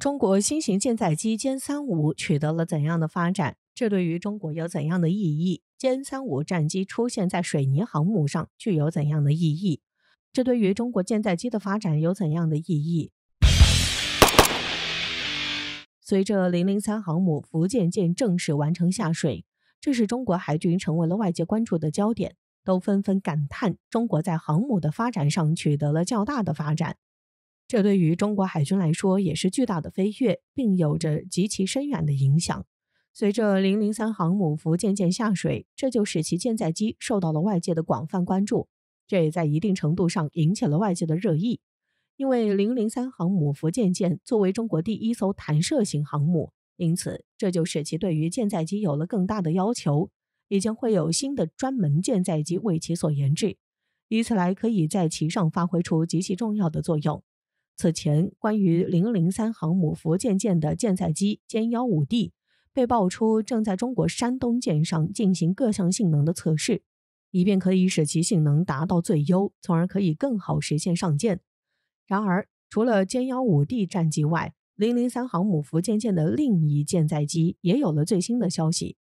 中国新型舰载机歼三五取得了怎样的发展？这对于中国有怎样的意义？歼三五战机出现在水泥航母上具有怎样的意义？这对于中国舰载机的发展有怎样的意义？随着零零三航母福建舰正式完成下水，这是中国海军成为了外界关注的焦点，都纷纷感叹中国在航母的发展上取得了较大的发展。这对于中国海军来说也是巨大的飞跃，并有着极其深远的影响。随着零零三航母福建舰下水，这就使其舰载机受到了外界的广泛关注，这也在一定程度上引起了外界的热议。因为零零三航母福建舰作为中国第一艘弹射型航母，因此这就使其对于舰载机有了更大的要求，已经会有新的专门舰载机为其所研制，以此来可以在其上发挥出极其重要的作用。此前，关于零零三航母福建舰的舰载机歼幺五 D 被爆出正在中国山东舰上进行各项性能的测试，以便可以使其性能达到最优，从而可以更好实现上舰。然而，除了歼幺五 D 战机外，零零三航母福建舰的另一舰载机也有了最新的消息。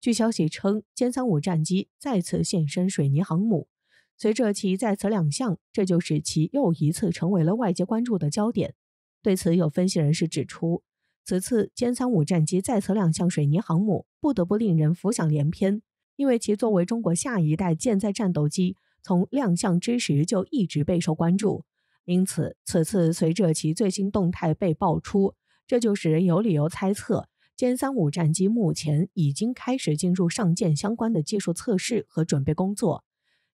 据消息称，歼三五战机再次现身水泥航母。随着其再次亮相，这就使其又一次成为了外界关注的焦点。对此，有分析人士指出，此次歼三五战机再次亮相水泥航母，不得不令人浮想联翩，因为其作为中国下一代舰载战斗机，从亮相之时就一直备受关注。因此，此次随着其最新动态被爆出，这就使人有理由猜测，歼三五战机目前已经开始进入上舰相关的技术测试和准备工作。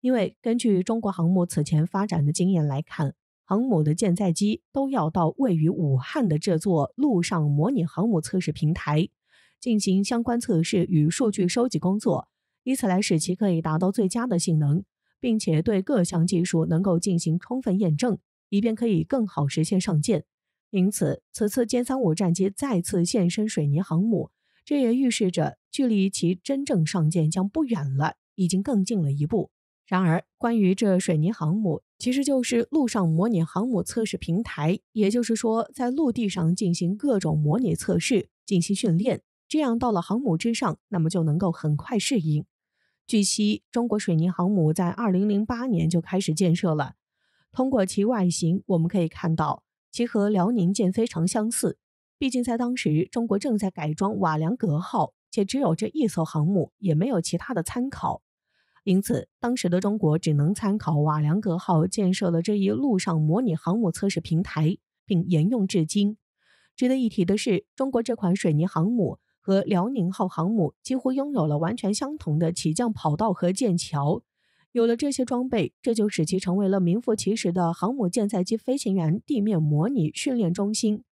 因为根据中国航母此前发展的经验来看，航母的舰载机都要到位于武汉的这座陆上模拟航母测试平台，进行相关测试与数据收集工作，以此来使其可以达到最佳的性能，并且对各项技术能够进行充分验证，以便可以更好实现上舰。因此，此次歼三五战机再次现身水泥航母，这也预示着距离其真正上舰将不远了，已经更近了一步。然而，关于这水泥航母，其实就是陆上模拟航母测试平台，也就是说，在陆地上进行各种模拟测试、进行训练，这样到了航母之上，那么就能够很快适应。据悉，中国水泥航母在二零零八年就开始建设了。通过其外形，我们可以看到其和辽宁舰非常相似。毕竟在当时，中国正在改装瓦良格号，且只有这一艘航母，也没有其他的参考。因此，当时的中国只能参考瓦良格号建设的这一陆上模拟航母测试平台，并沿用至今。值得一提的是，中国这款水泥航母和辽宁号航母几乎拥有了完全相同的起降跑道和舰桥。有了这些装备，这就使其成为了名副其实的航母舰载机飞行员地面模拟训练中心。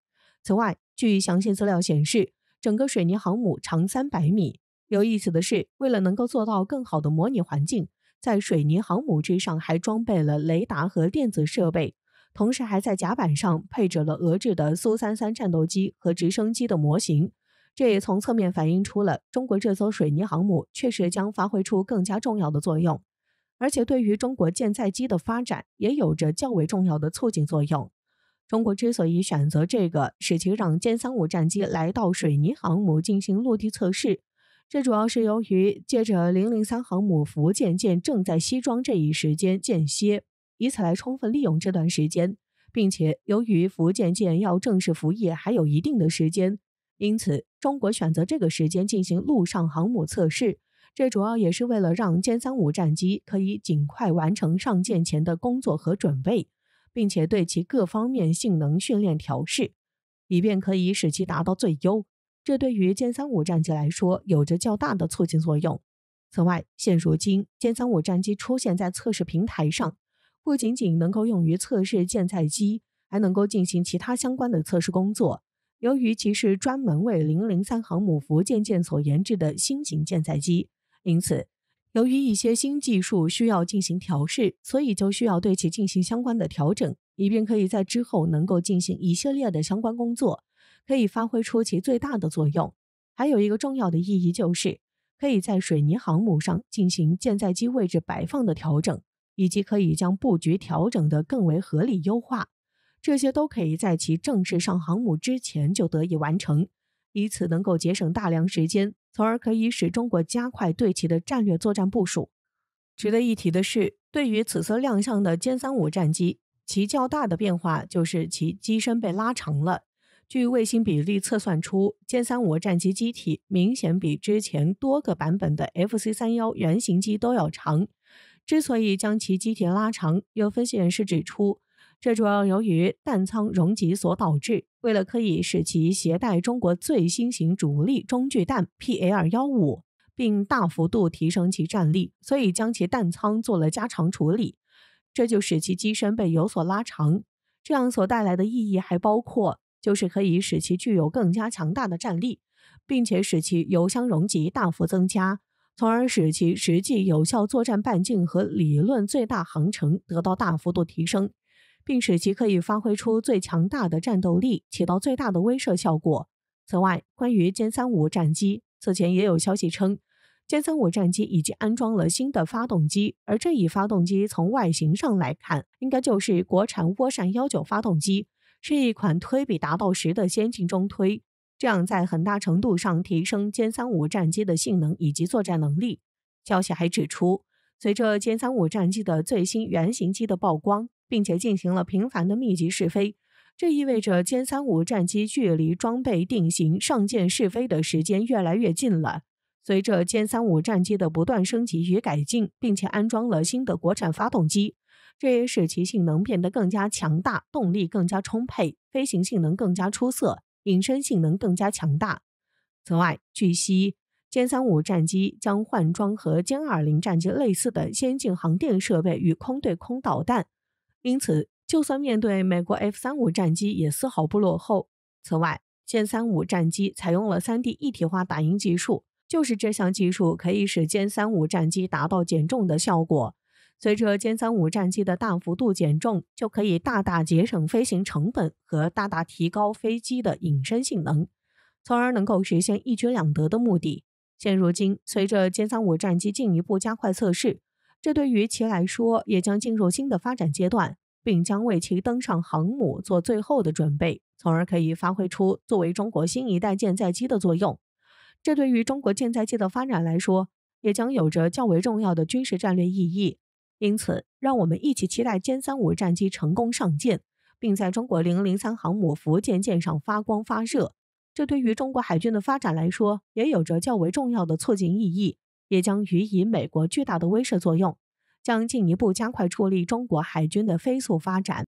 此外，据详细资料显示，整个水泥航母长三百米。有意思的是，为了能够做到更好的模拟环境，在水泥航母之上还装备了雷达和电子设备，同时还在甲板上配置了俄制的苏三三战斗机和直升机的模型。这也从侧面反映出了中国这艘水泥航母确实将发挥出更加重要的作用，而且对于中国舰载机的发展也有着较为重要的促进作用。中国之所以选择这个，使其让歼三五战机来到水泥航母进行落地测试。这主要是由于借着零零三航母福建舰正在西装这一时间间歇，以此来充分利用这段时间，并且由于福建舰要正式服役还有一定的时间，因此中国选择这个时间进行陆上航母测试，这主要也是为了让歼三五战机可以尽快完成上舰前的工作和准备，并且对其各方面性能训练调试，以便可以使其达到最优。这对于歼三五战机来说有着较大的促进作用。此外，现如今歼三五战机出现在测试平台上，不仅仅能够用于测试舰载机，还能够进行其他相关的测试工作。由于其是专门为零零三航母福建舰所研制的新型舰载机，因此由于一些新技术需要进行调试，所以就需要对其进行相关的调整，以便可以在之后能够进行一系列的相关工作。可以发挥出其最大的作用，还有一个重要的意义就是，可以在水泥航母上进行舰载机位置摆放的调整，以及可以将布局调整的更为合理优化，这些都可以在其正式上航母之前就得以完成，以此能够节省大量时间，从而可以使中国加快对其的战略作战部署。值得一提的是，对于此次亮相的歼三五战机，其较大的变化就是其机身被拉长了。据卫星比例测算出，歼三五战机机体明显比之前多个版本的 FC 三幺原型机都要长。之所以将其机体拉长，有分析人士指出，这主要由于弹舱容积所导致。为了可以使其携带中国最新型主力中距弹 PL 幺五，并大幅度提升其战力，所以将其弹舱做了加长处理，这就使其机身被有所拉长。这样所带来的意义还包括。就是可以使其具有更加强大的战力，并且使其油箱容积大幅增加，从而使其实际有效作战半径和理论最大航程得到大幅度提升，并使其可以发挥出最强大的战斗力，起到最大的威慑效果。此外，关于歼三五战机，此前也有消息称，歼三五战机已经安装了新的发动机，而这一发动机从外形上来看，应该就是国产涡扇幺九发动机。是一款推比达到十的先进中推，这样在很大程度上提升歼三五战机的性能以及作战能力。消息还指出，随着歼三五战机的最新原型机的曝光，并且进行了频繁的密集试飞，这意味着歼三五战机距离装备定型、上舰试飞的时间越来越近了。随着歼三五战机的不断升级与改进，并且安装了新的国产发动机。这也使其性能变得更加强大，动力更加充沛，飞行性能更加出色，隐身性能更加强大。此外，据悉，歼三五战机将换装和歼二零战机类似的先进航电设备与空对空导弹，因此就算面对美国 F 三五战机也丝毫不落后。此外，歼三五战机采用了 3D 一体化打印技术，就是这项技术可以使歼三五战机达到减重的效果。随着歼三五战机的大幅度减重，就可以大大节省飞行成本和大大提高飞机的隐身性能，从而能够实现一举两得的目的。现如今，随着歼三五战机进一步加快测试，这对于其来说也将进入新的发展阶段，并将为其登上航母做最后的准备，从而可以发挥出作为中国新一代舰载机的作用。这对于中国舰载机的发展来说，也将有着较为重要的军事战略意义。因此，让我们一起期待歼三五战机成功上舰，并在中国零零三航母福建舰上发光发热。这对于中国海军的发展来说，也有着较为重要的促进意义，也将予以美国巨大的威慑作用，将进一步加快助力中国海军的飞速发展。